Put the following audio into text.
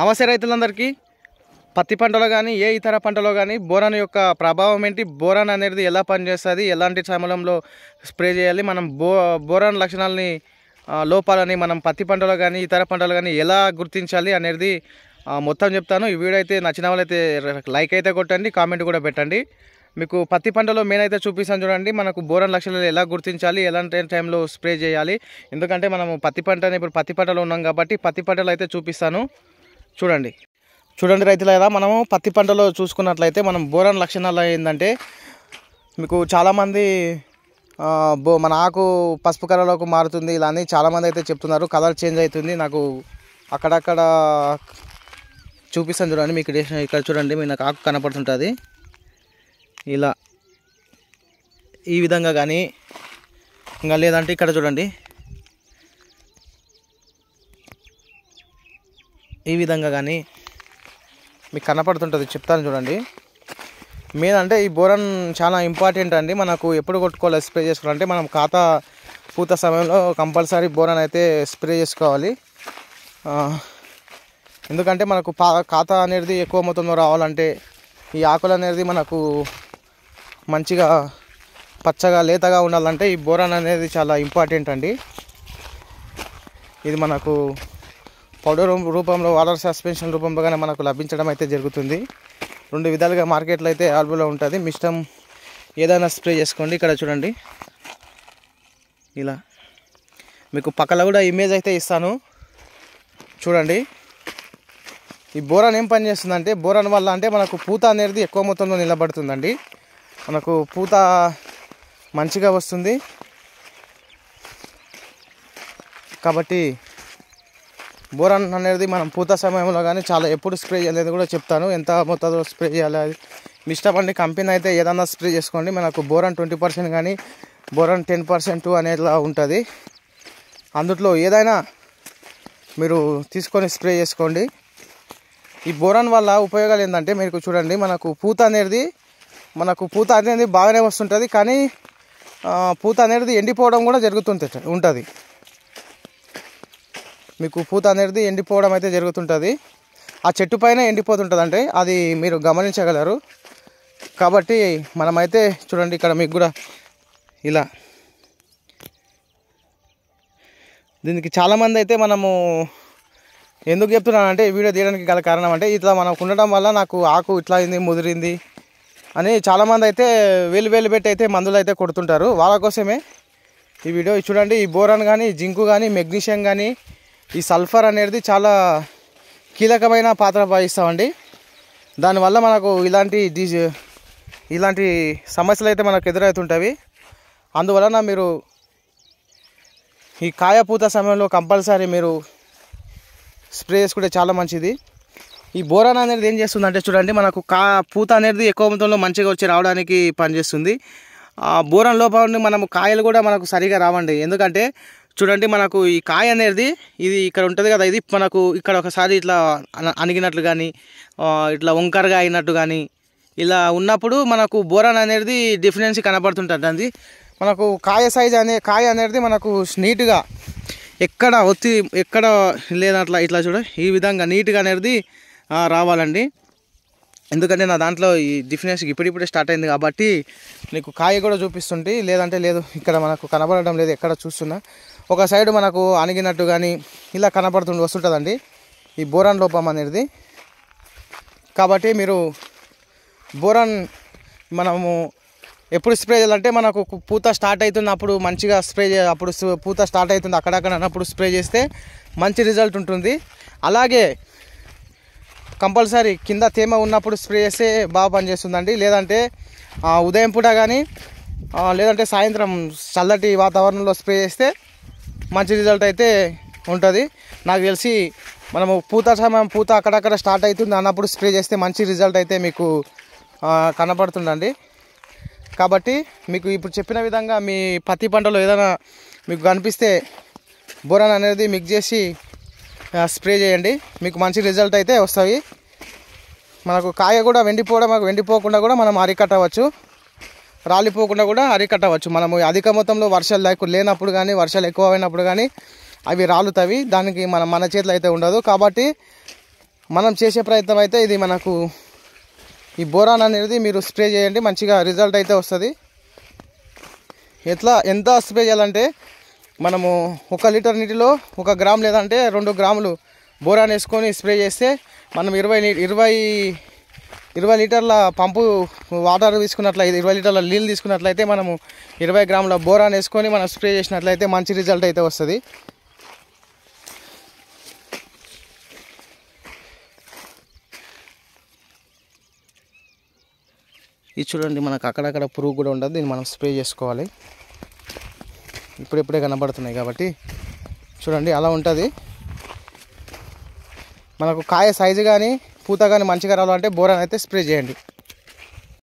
నమస్తే రైతులందరికీ పత్తి పంటలో కానీ ఏ ఇతర పంటలో కానీ బోరాన్ యొక్క ప్రభావం ఏంటి బోరాన్ అనేది ఎలా పనిచేస్తుంది ఎలాంటి సమయంలో స్ప్రే చేయాలి మనం బో బోరాన్ లక్షణాలని లోపాలని మనం పత్తి పంటలో కానీ ఇతర పంటలు కానీ ఎలా గుర్తించాలి అనేది మొత్తం చెప్తాను ఈ వీడియో అయితే నచ్చిన వాళ్ళైతే లైక్ అయితే కొట్టండి కామెంట్ కూడా పెట్టండి మీకు పత్తి పంటలో మెయిన్ అయితే చూపిస్తాను చూడండి మనకు బోరన్ లక్షణాలు ఎలా గుర్తించాలి ఎలాంటి టైంలో స్ప్రే చేయాలి ఎందుకంటే మనము పత్తి పంటని ఇప్పుడు పత్తి పంటలో ఉన్నాం కాబట్టి పత్తి పంటలు అయితే చూపిస్తాను చూడండి చూడండి రైతులరా మనము పత్తి పంటలో చూసుకున్నట్లయితే మనం బోరాన్ లక్షణాలు ఏంటంటే మీకు చాలామంది బో మన ఆకు పసుపు కలర్లోకి మారుతుంది ఇలా అని చాలామంది అయితే చెప్తున్నారు కలర్ చేంజ్ అవుతుంది నాకు అక్కడక్కడ చూపిస్తాను చూడండి మీకు ఇక్కడ చూడండి మీ నాకు ఆకు కనపడుతుంటుంది ఇలా ఈ విధంగా కానీ ఇంకా లేదంటే ఇక్కడ చూడండి ఈ విధంగా కానీ మీకు కనపడుతుంటుంది చెప్తాను చూడండి మెయిన్ అంటే ఈ బోరన్ చాలా ఇంపార్టెంట్ అండి మనకు ఎప్పుడు కొట్టుకోవాలి స్ప్రే చేసుకోవాలంటే మనం ఖాతా పూత సమయంలో కంపల్సరీ బోరన్ అయితే స్ప్రే చేసుకోవాలి ఎందుకంటే మనకు పా ఖాతా అనేది ఎక్కువ మొత్తంలో రావాలంటే ఈ ఆకులు అనేది మనకు మంచిగా పచ్చగా లేతగా ఉండాలంటే ఈ బోరన్ అనేది చాలా ఇంపార్టెంట్ అండి ఇది మనకు పౌడర్ రూపంలో వాటర్ సస్పెన్షన్ రూపంలో మనకు లభించడం అయితే జరుగుతుంది రెండు విధాలుగా మార్కెట్లో అయితే అవైలబుల్గా ఉంటుంది మిష్టం ఏదైనా స్ప్రే చేసుకోండి ఇక్కడ చూడండి ఇలా మీకు పక్కన కూడా ఇమేజ్ అయితే ఇస్తాను చూడండి ఈ బోరాన్ ఏం పని బోరాన్ వల్ల అంటే మనకు పూత అనేది ఎక్కువ మొత్తంలో నిలబడుతుందండి మనకు పూత మంచిగా వస్తుంది కాబట్టి బోరన్ అనేది మనం పూత సమయంలో కానీ చాలా ఎప్పుడు స్ప్రే చేయలేదు కూడా చెప్తాను ఎంత మొత్తంలో స్ప్రే చేయాలి అది మీ ఇష్టం కంపెనీ అయితే ఏదన్నా స్ప్రే చేసుకోండి మనకు బోరన్ ట్వంటీ పర్సెంట్ కానీ బోరన్ టెన్ పర్సెంట్ అనేలా ఉంటుంది అందులో ఏదైనా మీరు తీసుకొని స్ప్రే చేసుకోండి ఈ బోరన్ వల్ల ఉపయోగాలు ఏంటంటే మీరు చూడండి మనకు పూత అనేది మనకు పూత అనేది బాగానే వస్తుంటుంది కానీ పూత అనేది ఎండిపోవడం కూడా జరుగుతుంట ఉంటుంది మీకు పూత అనేది ఎండిపోవడం అయితే జరుగుతుంటుంది ఆ చెట్టు పైన ఎండిపోతుంటుంది అంటే అది మీరు గమనించగలరు కాబట్టి మనమైతే చూడండి ఇక్కడ మీకు కూడా ఇలా దీనికి చాలామంది అయితే మనము ఎందుకు చెప్తున్నానంటే ఈ వీడియో తీయడానికి గల కారణం అంటే ఇట్లా మనకు ఉండడం వల్ల నాకు ఆకు ఇట్లా అయింది ముదిరింది అని చాలామంది అయితే వేలు వేలు పెట్టి అయితే మందులు అయితే కొడుతుంటారు వాళ్ళ కోసమే ఈ వీడియో చూడండి ఈ బోరాన్ కానీ జింకు కానీ మెగ్నీషియం కానీ ఈ సల్ఫర్ అనేది చాలా కీలకమైన పాత్ర వహిస్తామండి దానివల్ల మనకు ఇలాంటి ఇలాంటి సమస్యలు అయితే మనకు ఎదురవుతుంటాయి అందువలన మీరు ఈ కాయపూత సమయంలో కంపల్సరీ మీరు స్ప్రే చేసుకుంటే చాలా మంచిది ఈ బోరాన్ అనేది ఏం చేస్తుందంటే చూడండి మనకు కా పూత అనేది ఎక్కువ మొత్తంలో మంచిగా వచ్చి రావడానికి పనిచేస్తుంది ఆ బోరాన్ లోపల మనం కాయలు కూడా మనకు సరిగా రావండి ఎందుకంటే చూడండి మనకు ఈ కాయ అనేది ఇది ఇక్కడ ఉంటుంది కదా ఇది మనకు ఇక్కడ ఒకసారి ఇట్లా అణిగినట్లు కానీ ఇట్లా వంకరగా అయినట్టు కానీ ఇలా ఉన్నప్పుడు మనకు బోరన్ అనేది డిఫరెన్స్ కనబడుతుంటుంది మనకు కాయ సైజ్ అనే కాయ అనేది మనకు నీట్గా ఎక్కడ ఒత్తి ఎక్కడ లేదా ఇట్లా చూడ ఈ విధంగా నీట్గా అనేది రావాలండి ఎందుకంటే నా దాంట్లో ఈ డిఫినేషన్ ఇప్పుడిప్పుడే స్టార్ట్ అయింది కాబట్టి నీకు కాయ కూడా చూపిస్తుంది లేదంటే లేదు ఇక్కడ మనకు కనబడడం లేదు ఎక్కడ చూస్తున్నా ఒక సైడ్ మనకు అణిగినట్టు కానీ ఇలా కనబడుతుంది వస్తుంటుందండి ఈ బోరాన్ లోపం అనేది కాబట్టి మీరు బోరాన్ మనము ఎప్పుడు స్ప్రే చేయాలంటే మనకు పూత స్టార్ట్ అవుతున్నప్పుడు మంచిగా స్ప్రే చే అప్పుడు పూత స్టార్ట్ అవుతుంది అక్కడక్కడ అన్నప్పుడు స్ప్రే చేస్తే మంచి రిజల్ట్ ఉంటుంది అలాగే కంపల్సరీ కింద తేమ ఉన్నప్పుడు స్ప్రే చేస్తే బాగా పనిచేస్తుందండి లేదంటే ఉదయం పూట కానీ లేదంటే సాయంత్రం చల్లటి వాతావరణంలో స్ప్రే చేస్తే మంచి రిజల్ట్ అయితే ఉంటుంది నాకు తెలిసి మనము పూత సమయం పూత అక్కడక్కడ స్టార్ట్ అవుతుంది అన్నప్పుడు స్ప్రే చేస్తే మంచి రిజల్ట్ అయితే మీకు కనపడుతుందండి కాబట్టి మీకు ఇప్పుడు చెప్పిన విధంగా మీ పత్తి పంటలో ఏదైనా మీకు కనిపిస్తే బోరన్ అనేది మిక్స్ చేసి స్ప్రే చేయండి మీకు మంచి రిజల్ట్ అయితే వస్తాయి మనకు కాయ కూడా వెండిపోవడం మనకు వెండిపోకుండా కూడా మనం అరికట్టవచ్చు రాలిపోకుండా కూడా అరికట్టవచ్చు మనము అధిక మొత్తంలో వర్షాలు లేకు లేనప్పుడు కానీ వర్షాలు ఎక్కువ అయినప్పుడు కానీ అవి రాలుతవి దానికి మనం మన చేతిలో అయితే ఉండదు కాబట్టి మనం చేసే ప్రయత్నం అయితే ఇది మనకు ఈ బోరాన్ అనేది మీరు స్ప్రే చేయండి మంచిగా రిజల్ట్ అయితే వస్తుంది ఎట్లా ఎంత స్ప్రే చేయాలంటే మనము ఒక లీటర్ నీటిలో ఒక గ్రామ్ లేదంటే రెండు గ్రాములు బోరాన్ వేసుకొని స్ప్రే చేస్తే మనం ఇరవై ఇరవై ఇరవై లీటర్ల పంపు వాటర్ తీసుకున్నట్లయితే ఇరవై లీటర్ల నీళ్ళు తీసుకున్నట్లయితే మనము ఇరవై గ్రాముల బోరాన్ వేసుకొని మనం స్ప్రే చేసినట్లయితే మంచి రిజల్ట్ అయితే వస్తుంది ఇది చూడండి మనకు అక్కడక్కడ పురుగు కూడా ఉండదు దీన్ని మనం స్ప్రే చేసుకోవాలి ఇప్పుడిప్పుడే కనబడుతున్నాయి కాబట్టి చూడండి అలా ఉంటుంది మనకు కాయ సైజు కానీ పూత కానీ మంచిగా రావాలంటే బోరాన్ అయితే స్ప్రే చేయండి